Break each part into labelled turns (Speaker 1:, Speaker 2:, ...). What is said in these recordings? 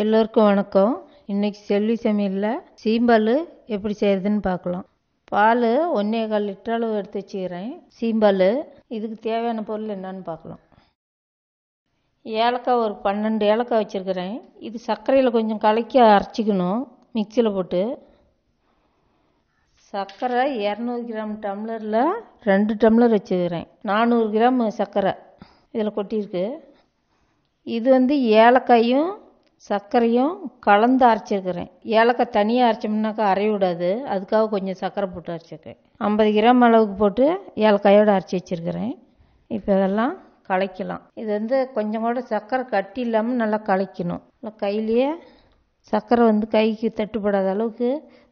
Speaker 1: எல்லோருக்கும் வணக்கம் இன்னைக்கு செல்வி சமையலில் சீம்பால் எப்படி செய்கிறதுன்னு பார்க்கலாம் பால் ஒன்றே கால் லிட்டர் அளவு எடுத்து வச்சுக்கிறேன் சீம்பால் இதுக்கு தேவையான பொருள் என்னன்னு பார்க்கலாம் ஏலக்காய் ஒரு பன்னெண்டு ஏலக்காய் வச்சுருக்கிறேன் இது சர்க்கரையில் கொஞ்சம் கலக்கி அரைச்சிக்கணும் மிக்சியில் போட்டு சர்க்கரை இரநூறு கிராம் டம்ளரில் ரெண்டு டம்ளர் வச்சுக்கிறேன் நானூறு கிராம் சர்க்கரை இதில் கொட்டியிருக்கு இது வந்து ஏலக்காயும் சர்க்கரையும் கலந்து அரைச்சிருக்கிறேன் ஏலக்காய் தனியாக அரைச்சோம்னாக்கா விடாது அதுக்காக கொஞ்சம் சர்க்கரை போட்டு அரைச்சிருக்கேன் ஐம்பது கிராம் அளவுக்கு போட்டு ஏலக்காயோடு அரைச்சி வச்சுருக்கிறேன் இப்போ இதெல்லாம் கலைக்கலாம் இது வந்து கொஞ்சம் கூட சர்க்கரை கட்டி இல்லாமல் நல்லா கலைக்கணும் நல்லா கையிலேயே சர்க்கரை வந்து கைக்கு தட்டுப்படாத அளவுக்கு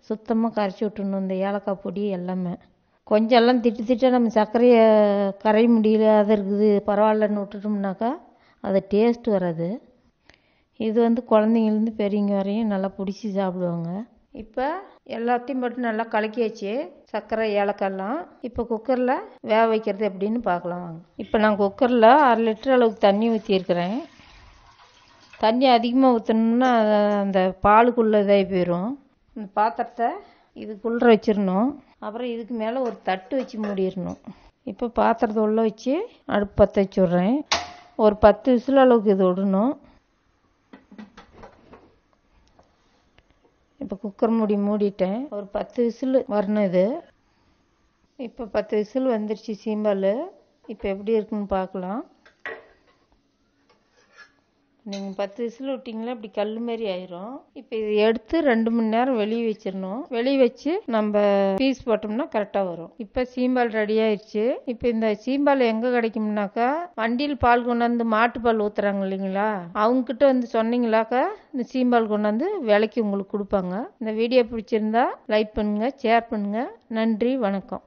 Speaker 1: சுத்தமாக கரைச்சி விட்டுணும் இந்த ஏலக்காய் பொடி எல்லாமே கொஞ்சம் எல்லாம் திட்டு திட்டாக நம்ம சர்க்கரையை கரைய முடியல அது இருக்குது பரவாயில்லன்னு விட்டுட்டோம்னாக்கா அது டேஸ்ட் வராது இது வந்து குழந்தைங்கள்லேருந்து பெரியவங்க வரையும் நல்லா பிடிச்சி சாப்பிடுவாங்க இப்போ எல்லாத்தையும் போட்டு நல்லா கலக்கியாச்சு சர்க்கரை ஏலக்காயெல்லாம் இப்போ குக்கரில் வேக வைக்கிறது எப்படின்னு பார்க்கலாம் வாங்க இப்போ நான் குக்கரில் அரை லிட்டர் அளவுக்கு தண்ணி ஊற்றியிருக்கிறேன் தண்ணி அதிகமாக ஊற்றணும்னா அந்த பாலுக்குள்ளே இதாகி போயிடும் இந்த பாத்திரத்தை இது குளிர வச்சிடணும் அப்புறம் இதுக்கு மேலே ஒரு தட்டு வச்சு மூடிடணும் இப்போ பாத்திரத்தை உள்ளே வச்சு அடுப்பு பற்ற வச்சுட்றேன் ஒரு பத்து விசில் அளவுக்கு இது விடணும் இப்போ குக்கர் மூடி மூடிட்டேன் ஒரு பத்து விசில் வரணும் இது இப்போ பத்து விசில் வந்துருச்சு சீம்பால் இப்போ எப்படி இருக்குன்னு பார்க்கலாம் நீங்கள் பத்து விசில் விட்டிங்களா இப்படி கல் மாதிரி ஆயிரும் இப்போ இதை எடுத்து ரெண்டு மணி நேரம் வெளியே வச்சிடணும் வெளியே வச்சு நம்ம பீஸ் போட்டோம்னா கரெக்டாக வரும் இப்போ சீம்பால் ரெடி ஆயிடுச்சு இப்போ இந்த சீம்பால் எங்கே கிடைக்கும்னாக்கா வண்டியில் பால் கொண்டாந்து மாட்டு பால் ஊற்றுறாங்க இல்லைங்களா அவங்கக்கிட்ட வந்து சொன்னீங்களாக்கா இந்த சீம்பால் கொண்டாந்து விலைக்கு உங்களுக்கு கொடுப்பாங்க இந்த வீடியோ பிடிச்சிருந்தா லைக் பண்ணுங்கள் ஷேர் பண்ணுங்கள் நன்றி வணக்கம்